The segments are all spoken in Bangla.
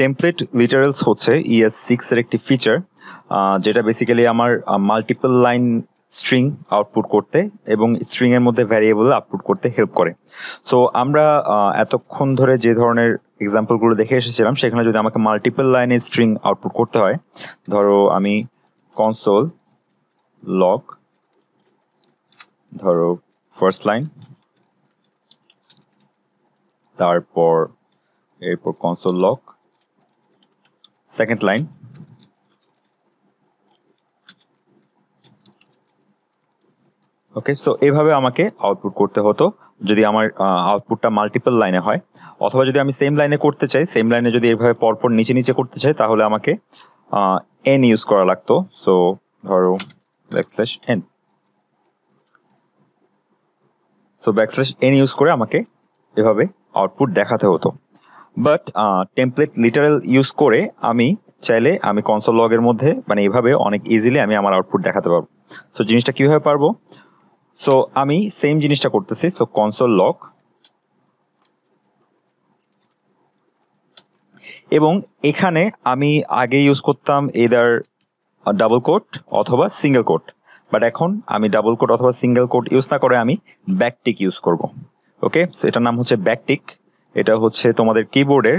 টেমপ্লেট লিটারেলস হচ্ছে ইএস e সিক্স এর একটি ফিচার যেটা বেসিক্যালি আমার মাল্টিপল লাইন স্ট্রিং আউটপুট করতে এবং স্ট্রিং এর মধ্যে ভ্যারিয়েবল আউটপুট করতে হেল্প করে সো আমরা এতক্ষণ ধরে যে ধরনের এক্সাম্পলগুলো দেখে এসেছিলাম সেখানে যদি আমাকে মাল্টিপল লাইনে স্ট্রিং আউটপুট করতে হয় ধরো আমি কনসোল লক ধরো ফার্স্ট লাইন তারপর এরপর console log second line okay so এভাবে আমাকে আউটপুট করতে হতো যদি আমার আউটপুটটা মাল্টিপল লাইনে হয় অথবা যদি আমি সেম লাইনে করতে চাই সেম লাইনে যদি এভাবে পরপর নিচে নিচে করতে চাই তাহলে আমাকে এন ইউজ করা লাগতো সো ধরো backslash N so backslash N use করে আমাকে এভাবে আউটপুট দেখাতে হতো বাট টেমপ্লেট লিটারাল ইউজ করে আমি চাইলে আমি কনসোল লগের মধ্যে মানে এইভাবে অনেক ইজিলি আমি আমার আউটপুট দেখাতে পারবো সো জিনিসটা কীভাবে পারবো সো আমি সেম জিনিসটা করতেছি সো কনসোল লক এবং এখানে আমি আগে ইউজ করতাম এদার ডাবল কোট অথবা সিঙ্গেল কোট বাট এখন আমি ডাবল কোট অথবা সিঙ্গেল কোট ইউজ না করে আমি ব্যাকটিক ইউজ করব ওকে সো এটার নাম হচ্ছে ব্যাকটিক এটা হচ্ছে তোমাদের কিবোর্ডে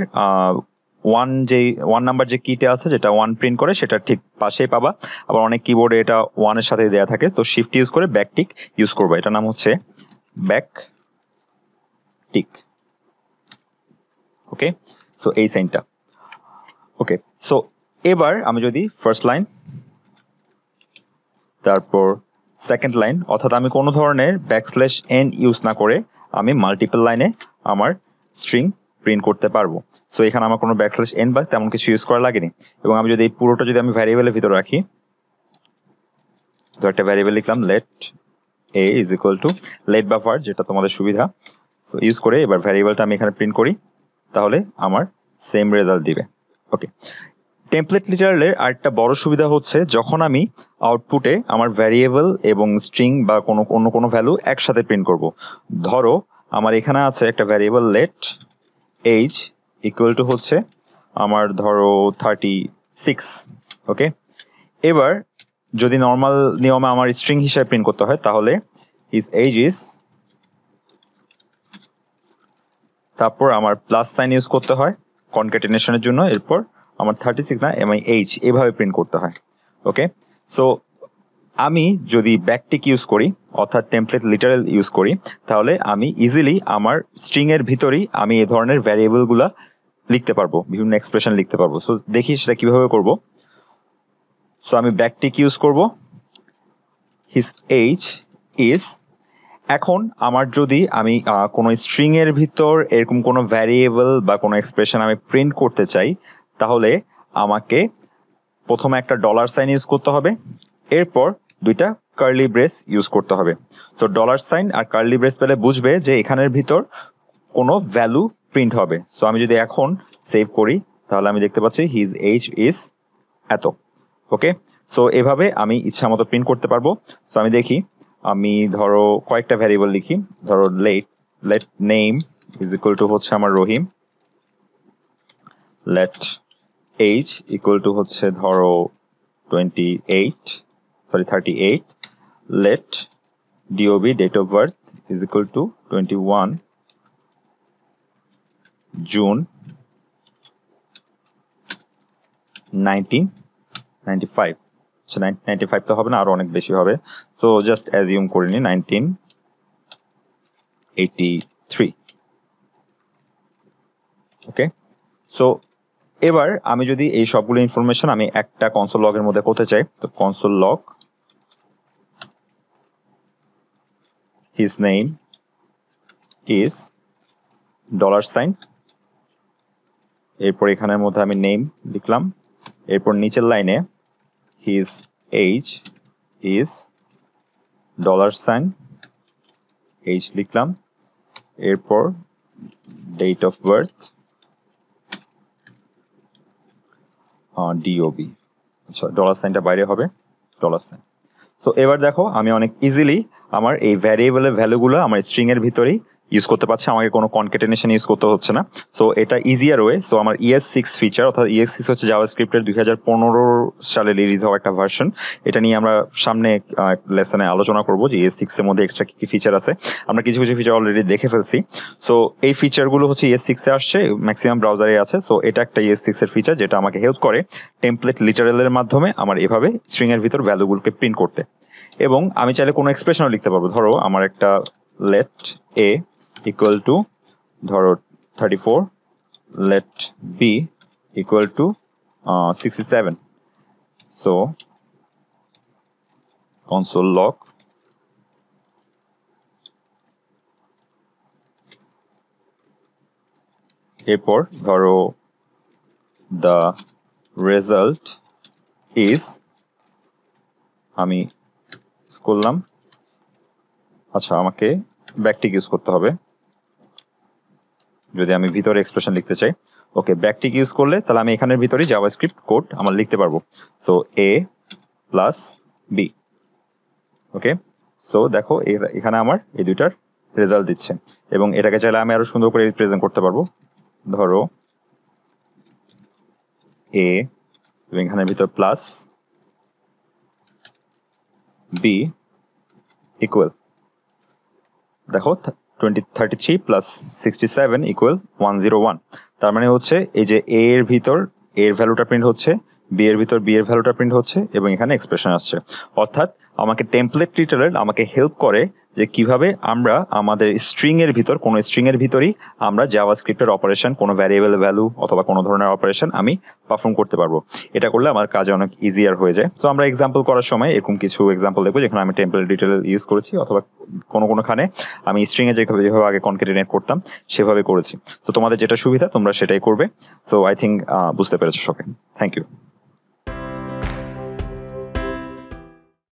ওয়ান যে ওয়ান নাম্বার যে কিটে আছে যেটা ওয়ান প্রিন্ট করে সেটা ঠিক পাশেই পাবা আবার অনেক কিবোর্ডে এটা ওয়ানের সাথে দেওয়া থাকে তো শিফট ইউজ করে ব্যাক টিক ইউজ করবো এটার নাম হচ্ছে ব্যাক টিক ওকে সো এই সাইনটা ওকে সো এবার আমি যদি ফার্স্ট লাইন তারপর সেকেন্ড লাইন অর্থাৎ আমি কোনো ধরনের স্ল্যাশ এন ইউজ না করে আমি মাল্টিপল লাইনে আমার স্ট্রিং প্রিন্ট করতে পারবো সো এখানে আমার কোনো ব্যাকস্ল্যাশ এন বা তেমন কিছু ইউজ করা লাগেনি এবং আমি যদি এই পুরোটা যদি আমি ভ্যারিয়েবলের ভিতরে রাখি তো একটা ভ্যারিয়েবল লিখলাম let A is equal to let buffer যেটা তোমাদের সুবিধা সো ইউজ করে এবার ভ্যারিয়েবলটা আমি এখানে প্রিন্ট করি তাহলে আমার সেম রেজাল্ট দিবে ওকে টেমপ্লেট লিটারের আরেকটা বড় সুবিধা হচ্ছে যখন আমি আউটপুটে আমার ভ্যারিয়েবল এবং স্ট্রিং বা কোনো অন্য কোনো ভ্যালু একসাথে প্রিন্ট করব ধরো আমার এখানে আছে একটা variable let age equal to হচ্ছে আমার ধরো থার্টি সিক্স ওকে এবার যদি নর্মাল নিয়মে আমার স্ট্রিং হিসাবে প্রিন্ট করতে হয় তাহলে ইজ এইজ ইজ তারপর আমার প্লাস সাইন ইউজ করতে হয় কনকেটেনেশনের জন্য এরপর আমার থার্টি সিক্স না এমআই এইচ এভাবে প্রিন্ট করতে হয় ওকে সো আমি যদি ব্যাকটিক ইউজ করি অর্থাৎ টেমপ্লেট লিটারেল ইউজ করি তাহলে আমি ইজিলি আমার স্ট্রিংয়ের ভিতরেই আমি এ ধরনের ভ্যারিয়েবলগুলো লিখতে পারবো বিভিন্ন এক্সপ্রেশন লিখতে পারবো সো দেখি সেটা কীভাবে করবো সো আমি ব্যাকটিক ইউজ করব হিস এইচ ইস এখন আমার যদি আমি কোনো স্ট্রিংয়ের ভিতর এরকম কোনো ভ্যারিয়েবল বা কোনো এক্সপ্রেশন আমি প্রিন্ট করতে চাই তাহলে আমাকে প্রথমে একটা ডলার সাইন ইউজ করতে হবে এরপর দুইটা কার্লি ব্রেস ইউজ করতে হবে তো ডলার সাইন আর কার্লি ব্রেস পেলে বুঝবে যে এখানের ভিতর কোনো ভ্যালু প্রিন্ট হবে সো আমি যদি এখন সেভ করি তাহলে আমি দেখতে পাচ্ছি হিজ এইজ ইজ এত ওকে সো এভাবে আমি ইচ্ছা মতো প্রিন্ট করতে পারবো সো আমি দেখি আমি ধরো কয়েকটা ভ্যারিয়েবল লিখি ধরো let let name is equal to হচ্ছে আমার Rahim let age equal to হচ্ছে ধরো twenty eight sorry thirty eight let dob date of birth is equal to 21 June 1995 so ninety five তো হবে না আরও অনেক বেশি হবে সো জাস্ট অ্যাজিউম করে নিই nineteen eighty three okay so এবার আমি যদি এই সবগুলো ইনফরমেশন আমি একটা কনসোল লগের মধ্যে করতে চাই তো console log his name is dollar sign এরপর এখানের মধ্যে আমি নেম লিখলাম এরপর নিচের লাইনে his H is dollar sign H লিখলাম এরপর ডেট অফ বার্থ ডিওবি আচ্ছা ডলার সাইনটা বাইরে হবে ডলার সাইন সো এবার দেখো আমি অনেক ইজিলি আমার এই ভ্যারিয়েবলের ভ্যালুগুলো আমার স্ট্রিং এর ভিতরেই ইউজ করতে পারছে আমাকে কোনো কনকেটেনেশন ইউজ করতে হচ্ছে না সো এটা ইজিয়ার ওয়ে সো আমার ইএস সিক্স ফিচার অর্থাৎ ইএস e সিক্স হচ্ছে জাভা স্ক্রিপ্টের দুই হাজার পনেরো সালে রিলিজ হওয়া একটা ভার্সন এটা নিয়ে আমরা সামনে লেসনে আলোচনা করবো যে ইএস e সিক্সের মধ্যে এক্সট্রা কী কী ফিচার আছে আমরা কিছু কিছু ফিচার অলরেডি দেখে ফেলছি সো এই ফিচারগুলো হচ্ছে ইএস e সিক্সে আসছে ম্যাক্সিমাম ব্রাউজারে আছে সো এটা একটা ইএস সিক্সের ফিচার যেটা আমাকে হেল্প করে টেমপ্লেট লিটারেলের মাধ্যমে আমার এভাবে স্ট্রিংয়ের ভিতর ভ্যালুগুলোকে প্রিন্ট করতে এবং আমি চাইলে কোনো এক্সপ্রেশনও লিখতে পারবো ধরো আমার একটা লেট এ ইকুয়াল টু ধরো thirty four let B equal to sixty seven so console log এরপর ধরো দ্য রেজাল্ট ইজ আমি করলাম আচ্ছা আমাকে ব্যাকটিক ইউজ করতে হবে যদি আমি ভিতরে এক্সপ্রেশন লিখতে চাই ওকে ব্যাকটিক ইউজ করলে তাহলে আমি এখানের ভিতরে জাভাস্ক্রিপ্ট কোড আমার লিখতে পারবো so A plus B okay so দেখো এখানে আমার এই দুইটার রেজাল্ট দিচ্ছে এবং এটাকে চাইলে আমি আরো সুন্দর করে রিপ্রেজেন্ট করতে পারবো ধরো এ এবং এখানের ভিতর প্লাস বি ইকুয়াল দেখো twenty thirty three plus sixty seven equal one zero one তার মানে হচ্ছে এই যে এ এর ভিতর এ এর ভ্যালুটা প্রিন্ট হচ্ছে বি এর ভিতর বি এর ভ্যালুটা প্রিন্ট হচ্ছে এবং এখানে এক্সপ্রেশন আসছে অর্থাৎ আমাকে টেমপ্লেট রিটেলের আমাকে হেল্প করে যে কিভাবে আমরা আমাদের স্ট্রিংয়ের ভিতর কোনো স্ট্রিংয়ের ভিতরেই আমরা জাভাস্ক্রিপ্টের অপারেশন কোনো ভ্যারিয়েবল ভ্যালু অথবা কোনো ধরনের অপারেশন আমি পারফর্ম করতে পারবো এটা করলে আমার কাজ অনেক ইজিয়ার হয়ে যায় সো আমরা এক্সাম্পল করার সময় এরকম কিছু এক্সাম্পল দেখবো যেখানে আমি টেম্পল ডিটেল ইউজ করেছি অথবা কোনো কোনোখানে আমি এ যেভাবে যেভাবে আগে কনকেটিনেট করতাম সেভাবে করেছি তো তোমাদের যেটা সুবিধা তোমরা সেটাই করবে সো আই থিঙ্ক বুঝতে পেরেছো সকে থ্যাংক ইউ